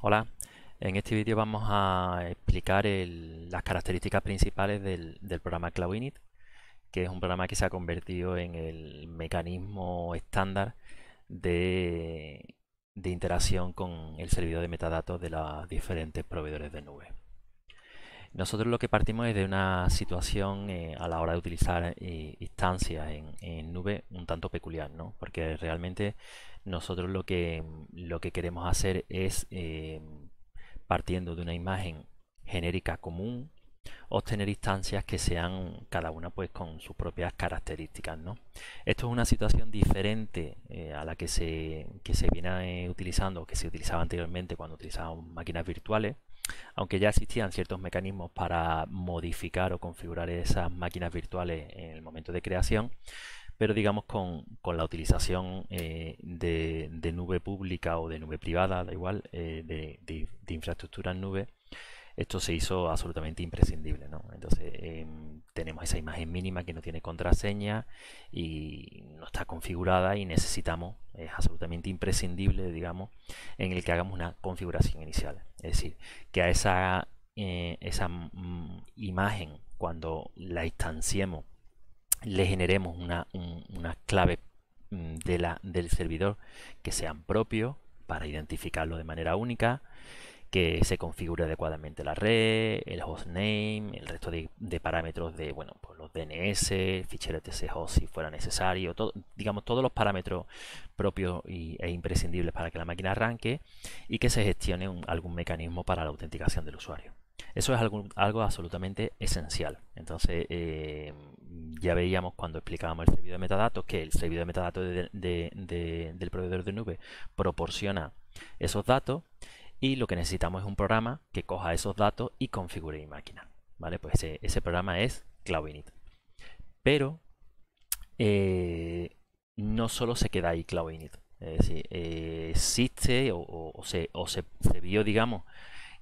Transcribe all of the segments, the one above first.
Hola, en este vídeo vamos a explicar las características principales del, del, programa CloudInit, que es un programa que se ha convertido en el mecanismo estándar de, de interacción con el servidor de metadatos de los diferentes proveedores de nube. Nosotros lo que partimos es de una situación eh, a la hora de utilizar eh, instancias en, nube un tanto peculiar, ¿no? Porque realmente nosotros lo que, lo que queremos hacer es, eh, partiendo de una imagen genérica común, obtener instancias que sean cada una pues con sus propias características, ¿no? Esto es una situación diferente a la que se, que se viene utilizando, que se utilizaba anteriormente cuando utilizábamos máquinas virtuales, aunque ya existían ciertos mecanismos para modificar o configurar esas máquinas virtuales en el momento de creación, pero digamos con, la utilización eh, de, nube pública o de nube privada, da igual, eh, de, infraestructura en nube, esto se hizo absolutamente imprescindible. Entonces em, tenemos esa imagen mínima que no tiene contraseña y no está configurada y necesitamos es absolutamente imprescindible, digamos, en el que hagamos una configuración inicial. Es decir, que a esa, eh, esa mm, imagen, cuando la instanciemos, le generemos una, clave mm, de la, del servidor que sean propios para identificarlo de manera única que se configure adecuadamente la red, el hostname, el resto de, parámetros de, bueno, pues los DNS, el fichero host si fuera necesario, digamos todos los parámetros propios e imprescindibles para que la máquina arranque y que se gestione algún mecanismo para la autenticación del usuario. Eso es algo, absolutamente esencial. Entonces, eh, ya veíamos cuando explicábamos el servidor de metadatos que el servidor de metadatos del proveedor de nube proporciona esos datos y lo que necesitamos es un programa que coja esos datos y configure mi máquina. ¿Vale? Pues ese, programa es CloudInit. Pero eh, no solo se queda ahí CloudInit. Es decir, eh, existe o, se, vio, digamos,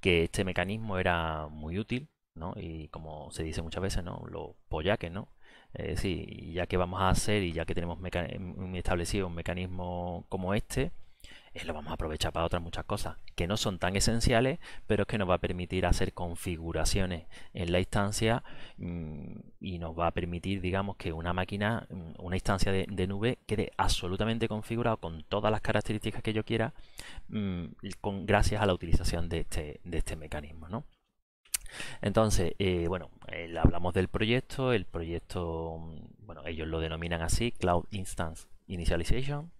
que este mecanismo era muy útil, ¿no? Y como se dice muchas veces, ¿no? Los pollaques, ¿no? sí, ya que vamos a hacer y ya que tenemos mm, establecido un mecanismo como este, eh, lo vamos a aprovechar para otras muchas cosas que no son tan esenciales, pero es que nos va a permitir hacer configuraciones en la instancia mm, y nos va a permitir, digamos, que una máquina, mm, una instancia de, nube quede absolutamente configurado con todas las características que yo quiera, mm, con, gracias a la utilización de este, de este mecanismo, ¿no? Entonces, eh, bueno, eh, hablamos del proyecto, el proyecto, bueno, ellos lo denominan así, Cloud Instance Initialization,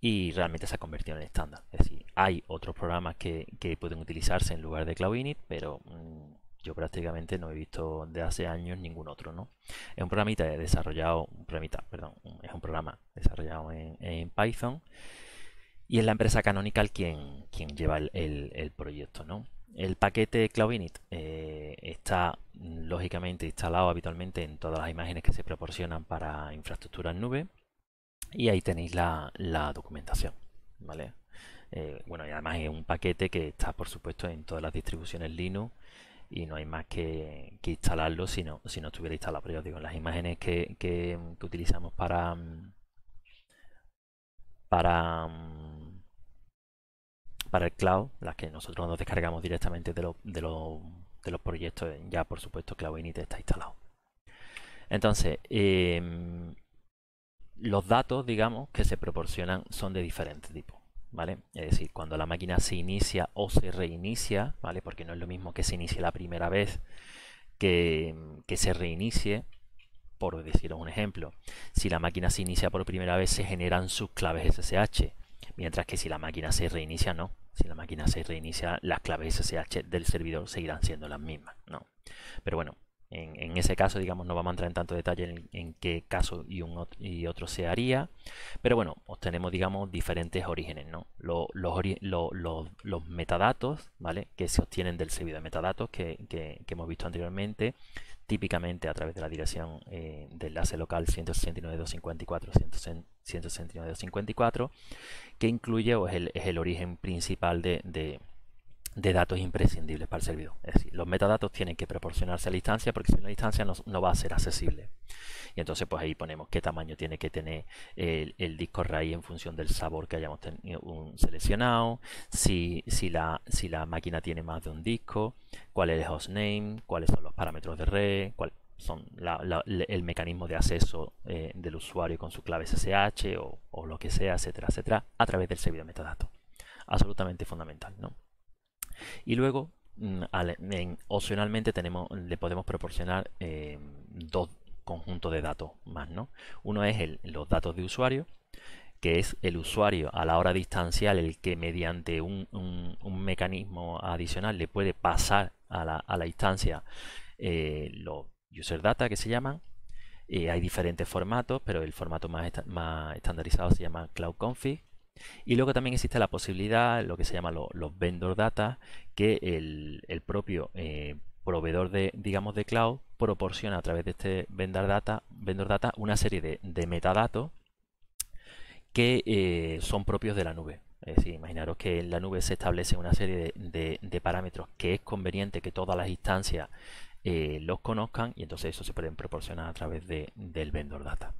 y realmente se ha convertido en estándar. Es decir, hay otros programas que, pueden utilizarse en lugar de Cloud Init, pero mm, yo prácticamente no he visto de hace años ningún otro, ¿no? Es un programita desarrollado, un perdón, es un programa desarrollado en, Python y es la empresa Canonical quien, quien lleva el, proyecto, ¿no? El paquete Cloud Init eh, está lógicamente instalado habitualmente en todas las imágenes que se proporcionan para infraestructuras nubes. nube y ahí tenéis la, documentación, ¿vale? Eh, bueno, y además es un paquete que está, por supuesto, en todas las distribuciones Linux y no hay más que, instalarlo si no, si no estuviera instalado. Pero yo digo, las imágenes que, utilizamos para, para, para el cloud, las que nosotros nos descargamos directamente de, los proyectos, ya por supuesto Cloud Init está instalado. Entonces, em, los datos, digamos, que se proporcionan son de diferente tipo. ¿Vale? Es decir, cuando la máquina se inicia o se reinicia, ¿vale? Porque no es lo mismo que se inicie la primera vez que, se reinicie, por deciros un ejemplo. Si la máquina se inicia por primera vez, se generan sus claves SSH, mientras que si la máquina se reinicia, no. Si la máquina se reinicia, las claves SSH del servidor seguirán siendo las mismas, ¿no? Pero bueno, en, ese caso, digamos, no vamos a entrar en tanto detalle en, qué caso y, otro se haría, pero bueno, obtenemos, digamos, diferentes orígenes, Los, metadatos, ¿vale? Que se obtienen del servidor de metadatos que, hemos visto anteriormente, típicamente a través de la dirección eh, de enlace local 169.254, que incluye o pues, es el, origen principal de de datos imprescindibles para el servidor. Es decir, los metadatos tienen que proporcionarse a la instancia porque si la instancia no, no, va a ser accesible. Y entonces pues ahí ponemos qué tamaño tiene que tener el, disco raíz en función del sabor que hayamos seleccionado, si, si, la, si la máquina tiene más de un disco, cuál es el hostname, cuáles son los parámetros de red, cuál son el mecanismo de acceso eh, del usuario con su clave SSH o, o lo que sea, etcétera, etcétera, a través del servidor metadato. Absolutamente fundamental, ¿no? Y luego, mm, opcionalmente, le podemos proporcionar eh, dos conjuntos de datos más. ¿no? Uno es los datos de usuario, que es el usuario a la hora distancial el que mediante un, mecanismo adicional le puede pasar a la, instancia eh, los user data que se llaman. Eh, hay diferentes formatos, pero el formato más, más estandarizado se llama Cloud Config y luego también existe la posibilidad, lo que se llama los vendor data, que el, propio eh, proveedor de, digamos, de cloud proporciona a través de este vendor data, vendor data una serie de, metadatos que eh, son propios de la nube. Es decir, imaginaros que en la nube se establece una serie de, parámetros que es conveniente que todas las instancias eh, los conozcan y entonces eso se pueden proporcionar a través del vendor data.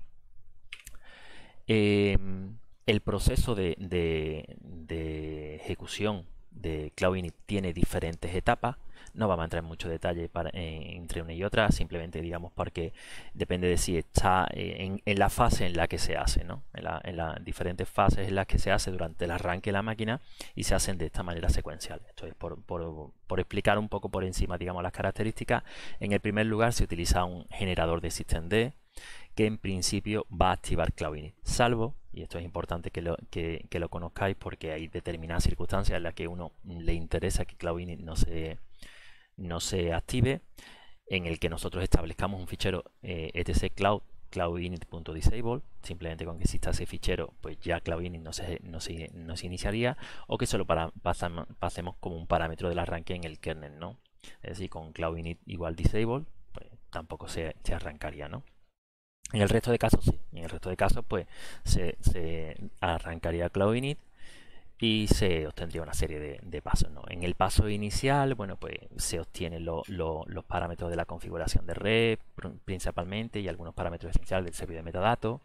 Em, el proceso de, ejecución de Cloud tiene diferentes etapas. No vamos a entrar en mucho detalle eh, entre una y otra, simplemente digamos porque depende de si está eh, en, la fase en la que se hace, ¿no? en, las diferentes fases en las que se hace durante el arranque de la máquina y se hacen de esta manera secuencial. Esto es por, por explicar un poco por encima digamos, las características. En el primer lugar se utiliza un generador de systemd que en principio va a activar Cloud Init, salvo y esto es importante que lo, conozcáis porque hay determinadas circunstancias en las que uno le interesa que CloudInit no se, no se active, en el que nosotros establezcamos un fichero eh, etc cloud cloudinit.disable, simplemente con que exista ese fichero, pues ya cloudinit no se, no se, iniciaría, o que solo para, pasemos como un parámetro del arranque en el kernel, ¿no? Es decir, con cloudinit igual disable, pues tampoco se arrancaría, ¿no? En el resto de casos sí. En el resto de casos, pues, se, arrancaría Cloud Init y se obtendría una serie de, pasos. En el paso inicial, bueno, pues se obtienen los parámetros de la configuración de red principalmente y algunos parámetros esenciales del servidor de metadatos.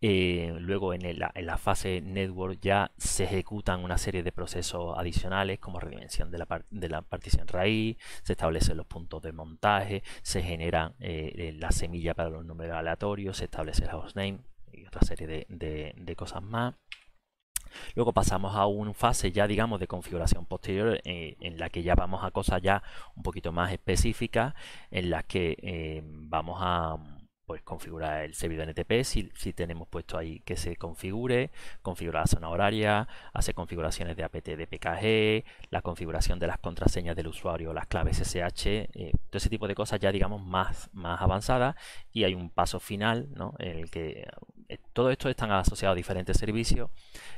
Eh, luego en, la fase network ya se ejecutan una serie de procesos adicionales como redimensión de la, de la partición raíz, se establecen los puntos de montaje, se generan eh, eh, la semilla para los números aleatorios, se establece el hostname y otra serie de, cosas más. Luego pasamos a una fase ya, digamos, de configuración posterior en la que ya vamos a cosas ya un poquito más específicas, en las que vamos a pues configurar el servidor NTP si, tenemos puesto ahí que se configure, configurar la zona horaria, hace configuraciones de APT de PKG, la configuración de las contraseñas del usuario, las claves SSH, eh, todo ese tipo de cosas ya digamos más, más avanzadas y hay un paso final ¿no? en el que eh, todo esto está asociado a diferentes servicios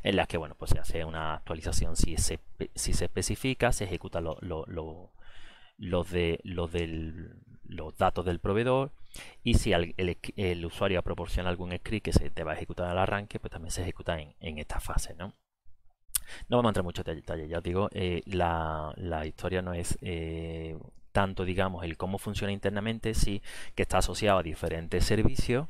en las que bueno pues se hace una actualización si se, si se especifica, se ejecuta los, de, los, del, los datos del proveedor y si el, usuario proporciona algún script que se te va a ejecutar al arranque, pues también se ejecuta en, esta fase, ¿no? No vamos a entrar mucho en detalle, ya os digo, eh, la, historia no es eh, tanto, digamos, el cómo funciona internamente, sí que está asociado a diferentes servicios.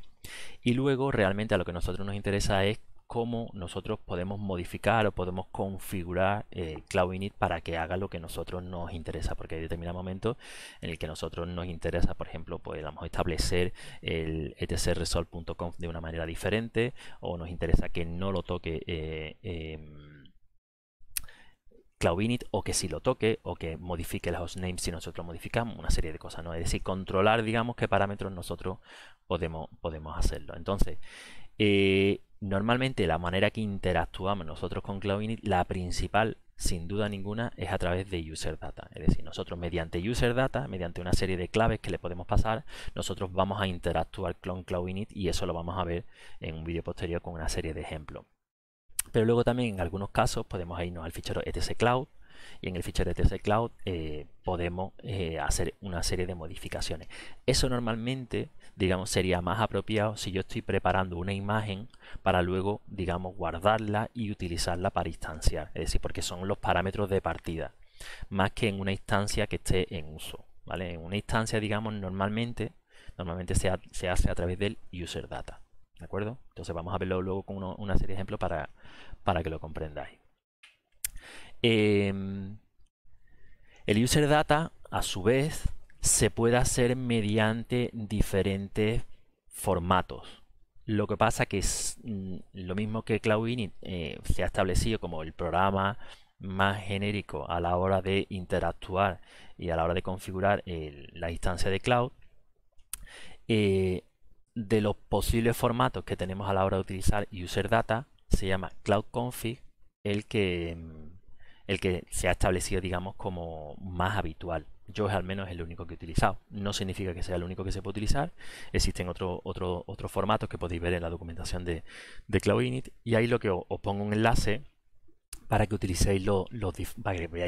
Y luego realmente a lo que a nosotros nos interesa es cómo nosotros podemos modificar o podemos configurar eh, Cloud Init para que haga lo que nosotros nos interesa, porque hay determinados momentos en el que nosotros nos interesa, por ejemplo, podemos establecer el etcresolve.conf de una manera diferente o nos interesa que no lo toque eh, em, Cloud Init o que si lo toque o que modifique el hostname si nosotros modificamos una serie de cosas, ¿no? Es decir, controlar, digamos, qué parámetros nosotros podemos, podemos hacerlo. Entonces, eh, Normalmente la manera que interactuamos nosotros con Cloud la principal, sin duda ninguna, es a través de user data. Es decir, nosotros mediante user data, mediante una serie de claves que le podemos pasar, nosotros vamos a interactuar con Cloud Init y eso lo vamos a ver en un vídeo posterior con una serie de ejemplos. Pero luego también en algunos casos podemos irnos al fichero Cloud y en el fichero de TC Cloud eh, podemos eh, hacer una serie de modificaciones. Eso normalmente, digamos, sería más apropiado si yo estoy preparando una imagen para luego, digamos, guardarla y utilizarla para instanciar, es decir, porque son los parámetros de partida, más que en una instancia que esté en uso. ¿vale? En una instancia, digamos, normalmente, normalmente se, hace a través del user data. ¿De acuerdo? Entonces vamos a verlo luego con una serie de ejemplos para, para que lo comprendáis. Em, el user data, a su vez, se puede hacer mediante diferentes formatos. Lo que pasa que es mm, lo mismo que Cloud Init eh, se ha establecido como el programa más genérico a la hora de interactuar y a la hora de configurar la instancia de cloud. Eh, de los posibles formatos que tenemos a la hora de utilizar user data, se llama cloud config, el que em, el que se ha establecido, digamos, como más habitual. Yo al menos es el único que he utilizado. No significa que sea el único que se puede utilizar. Existen otros otro, formatos que podéis ver en la documentación de, de Cloud Init. Y ahí lo que os, pongo un enlace para que utilicéis los,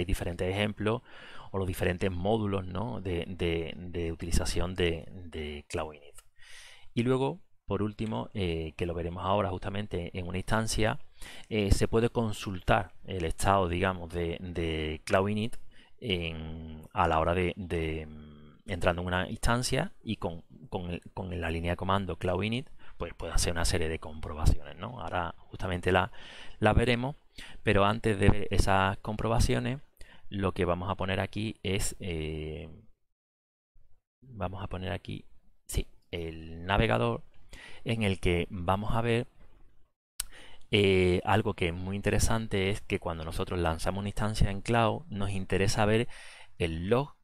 diferentes ejemplos o los diferentes módulos ¿no? de, de, utilización de, de Cloud Init. Y luego por último, eh, que lo veremos ahora justamente en una instancia, eh, se puede consultar el estado, digamos, de, de Cloud Init a la hora de, mm, entrando en una instancia y con, con, con la línea de comando Cloud Init, pues puede hacer una serie de comprobaciones, ¿no? Ahora justamente la veremos, pero antes de esas comprobaciones, lo que vamos a poner aquí es... Eh, vamos a poner aquí, sí, el navegador en el que vamos a ver eh, algo que es muy interesante es que cuando nosotros lanzamos una instancia en cloud, nos interesa ver el log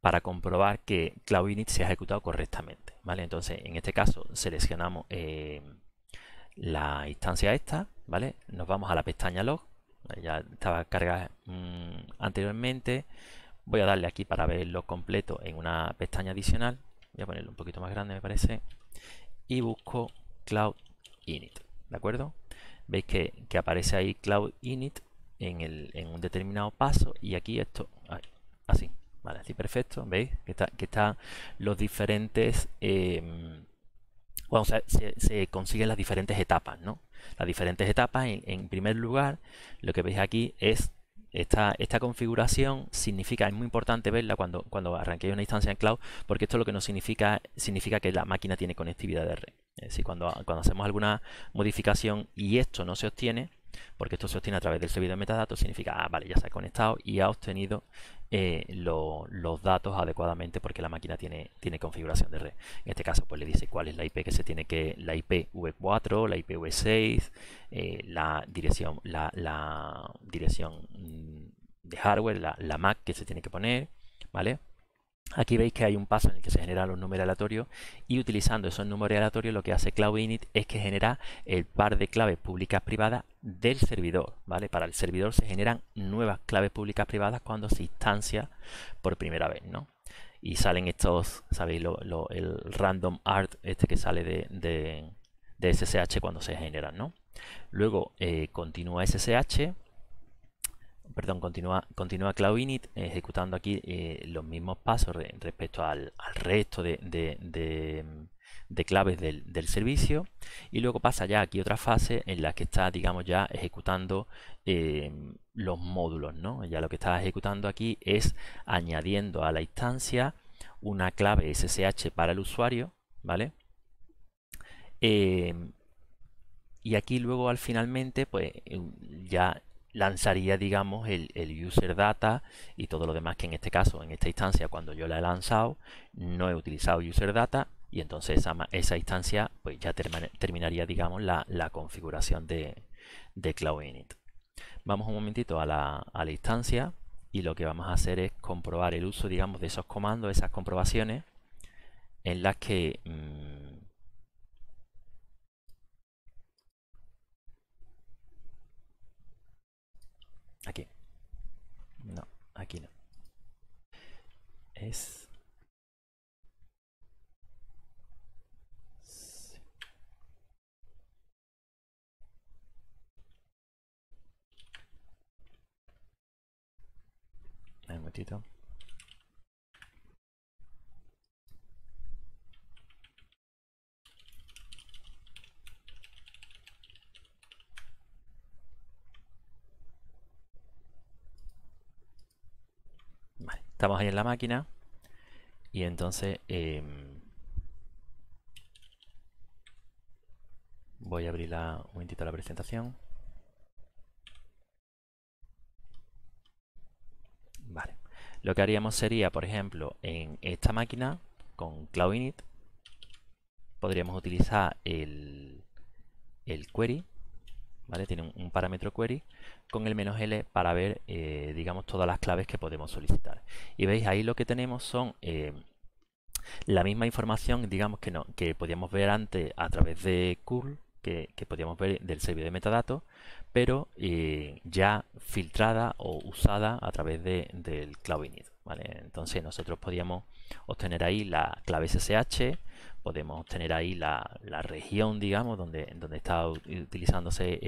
para comprobar que Cloud Init se ha ejecutado correctamente. ¿vale? Entonces, en este caso, seleccionamos eh, la instancia esta, ¿vale? Nos vamos a la pestaña log, ya estaba cargada mm, anteriormente. Voy a darle aquí para ver el log completo en una pestaña adicional. Voy a ponerlo un poquito más grande, me parece y busco cloud init. ¿De acuerdo? Veis que, aparece ahí cloud init en, el, en, un determinado paso y aquí esto, así, así perfecto, ¿veis? Que están que los diferentes, eh, se, consiguen las diferentes etapas, ¿no? Las diferentes etapas, en, en primer lugar, lo que veis aquí es esta, configuración significa, es muy importante verla cuando, cuando arranquéis una instancia en cloud, porque esto lo que nos significa, significa que la máquina tiene conectividad de red. Es decir, cuando, cuando hacemos alguna modificación y esto no se obtiene, porque esto se obtiene a través del servidor de metadatos, significa, que ah, vale, ya se ha conectado y ha obtenido eh, los datos adecuadamente porque la máquina tiene, tiene configuración de red. En este caso, pues le dice cuál es la IP que se tiene que, la IPv4, la IPv6, eh, la dirección, la, dirección mm, de hardware, la, la MAC que se tiene que poner, ¿vale? Aquí veis que hay un paso en el que se generan los números aleatorios y utilizando esos números aleatorios lo que hace Cloud Init es que genera el par de claves públicas privadas del servidor, ¿vale? Para el servidor se generan nuevas claves públicas privadas cuando se instancia por primera vez, ¿no? Y salen estos, ¿sabéis? el random art este que sale de, SSH cuando se genera. ¿no? Luego eh, continúa SSH perdón, continúa, continúa Cloud eh, ejecutando aquí eh, los mismos pasos respecto al, resto de, claves del, servicio y luego pasa ya aquí otra fase en la que está, digamos, ya ejecutando eh, los módulos, ¿no? Ya lo que está ejecutando aquí es añadiendo a la instancia una clave SSH para el usuario, ¿vale? y aquí luego al finalmente pues ya lanzaría, digamos, el, user data y todo lo demás que en este caso, en esta instancia, cuando yo la he lanzado, no he utilizado user data y entonces esa, instancia pues ya terminaría, digamos, la, configuración de, de, Cloud Init. Vamos un momentito a la, instancia y lo que vamos a hacer es comprobar el uso, digamos, de esos comandos, esas comprobaciones en las que... Mm, Aquí. No, aquí no. Es... Sí. Un Estamos ahí en la máquina. Y entonces em, voy a abrir la, un momentito la presentación. Vale. Lo que haríamos sería, por ejemplo, en esta máquina con Cloud Init, podríamos utilizar el query tiene un, parámetro query con el menos "-l", para ver, eh, digamos, todas las claves que podemos solicitar. Y veis, ahí lo que tenemos son... Eh, la misma información, digamos, que, no, que podíamos ver antes a través de curl, que, podíamos ver del servidor de metadatos, pero eh, ya filtrada o usada a través de, del Cloud Init. ¿vale? Entonces nosotros podíamos obtener ahí la clave SSH, podemos obtener ahí la, región, digamos, donde, donde está eh, utilizándose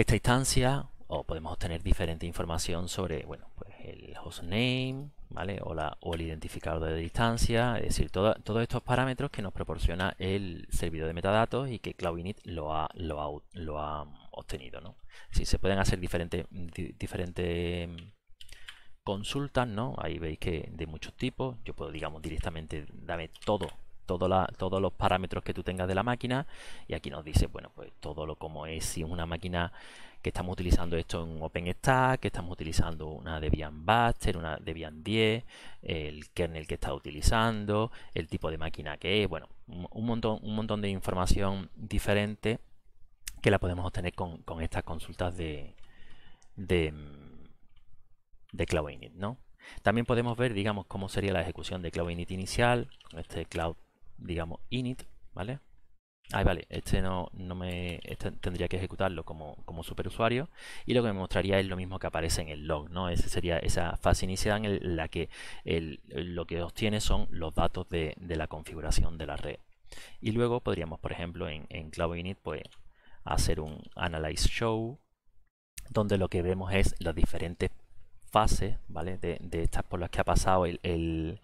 esta instancia, o podemos obtener diferente información sobre, bueno, pues el hostname, ¿vale? O, o el identificador de distancia, es decir, todos estos parámetros que nos proporciona el servidor de metadatos y que CloudInit lo ha, lo ha, lo ha obtenido, Si se pueden hacer diferentes, diferentes consultas, ¿no? Ahí veis que de muchos tipos, yo puedo, digamos, directamente dame todo, todos los parámetros que tú tengas de la máquina y aquí nos dice, bueno, pues todo lo como es, si es una máquina que estamos utilizando esto en OpenStack, que estamos utilizando una Debian Buster, una Debian 10, el kernel que está utilizando, el tipo de máquina que es, bueno, un montón, un montón de información diferente que la podemos obtener con, con estas consultas de, de de Cloud Init, ¿no? También podemos ver, digamos, cómo sería la ejecución de Cloud Init inicial, con este Cloud, digamos, init, ¿vale? Ah, vale, este no, no me este tendría que ejecutarlo como, superusuario y lo que me mostraría es lo mismo que aparece en el log, ¿no? Esa sería esa fase inicial en la que lo que obtiene son los datos de, la configuración de la red. Y luego podríamos, por ejemplo, en, en Cloud Init, pues hacer un Analyze Show, donde lo que vemos es los diferentes fases, ¿vale? De, estas por las que ha pasado el, el,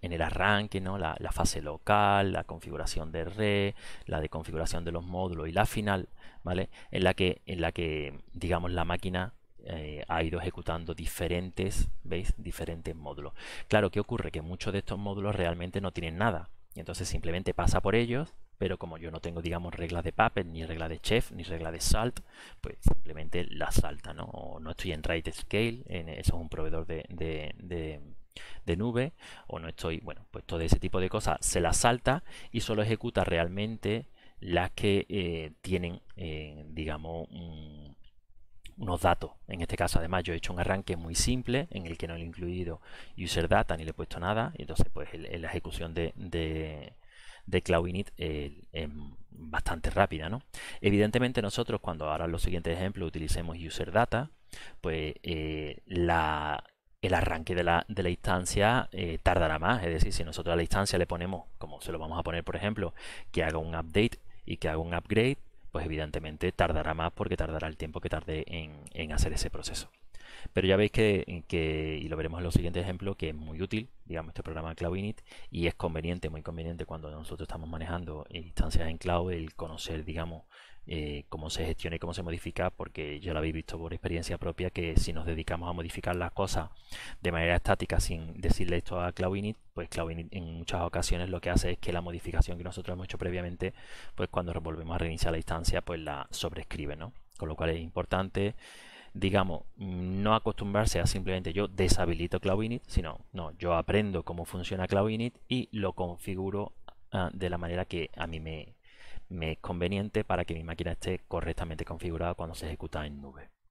en el arranque, ¿no? La, fase local, la configuración de red, la de configuración de los módulos y la final, ¿vale? En la que, en la que digamos, la máquina eh, ha ido ejecutando diferentes, ¿veis? Diferentes módulos. Claro, ¿qué ocurre? Que muchos de estos módulos realmente no tienen nada. Y entonces simplemente pasa por ellos pero como yo no tengo, digamos, regla de Puppet, ni regla de Chef, ni regla de Salt, pues simplemente la salta, ¿no? O no estoy en Rate Scale, e, eso es un proveedor de, nube, o no estoy, bueno, pues todo ese tipo de cosas se la salta y solo ejecuta realmente las que eh, tienen, eh, digamos, unos datos. En este caso, además, yo he hecho un arranque muy simple en el que no le he incluido user data ni le he puesto nada. Y entonces, pues, la ejecución de, de Cloud Init eh, bastante rápida. ¿no? Evidentemente nosotros cuando ahora en los siguientes ejemplos utilicemos user data, pues eh, el arranque de la, instancia eh, tardará más. Es decir, si nosotros a la instancia le ponemos, como se lo vamos a poner por ejemplo, que haga un update y que haga un upgrade, pues evidentemente tardará más porque tardará el tiempo que tarde en hacer ese proceso. Pero ya veis que, que, y lo veremos en los siguientes ejemplos, que es muy útil, digamos, este programa Cloud Init, y es conveniente, muy conveniente cuando nosotros estamos manejando instancias en cloud, el conocer, digamos, eh, cómo se gestiona y cómo se modifica, porque ya lo habéis visto por experiencia propia, que si nos dedicamos a modificar las cosas de manera estática sin decirle esto a Cloud Init, pues Cloud Init en muchas ocasiones lo que hace es que la modificación que nosotros hemos hecho previamente, pues cuando volvemos a reiniciar la instancia, pues la sobrescribe, ¿no? Con lo cual es importante digamos, no acostumbrarse a simplemente yo deshabilito Cloud Init, sino no, yo aprendo cómo funciona Cloud Init y lo configuro ah, de la manera que a mí me es conveniente para que mi máquina esté correctamente configurada cuando se ejecuta en nube.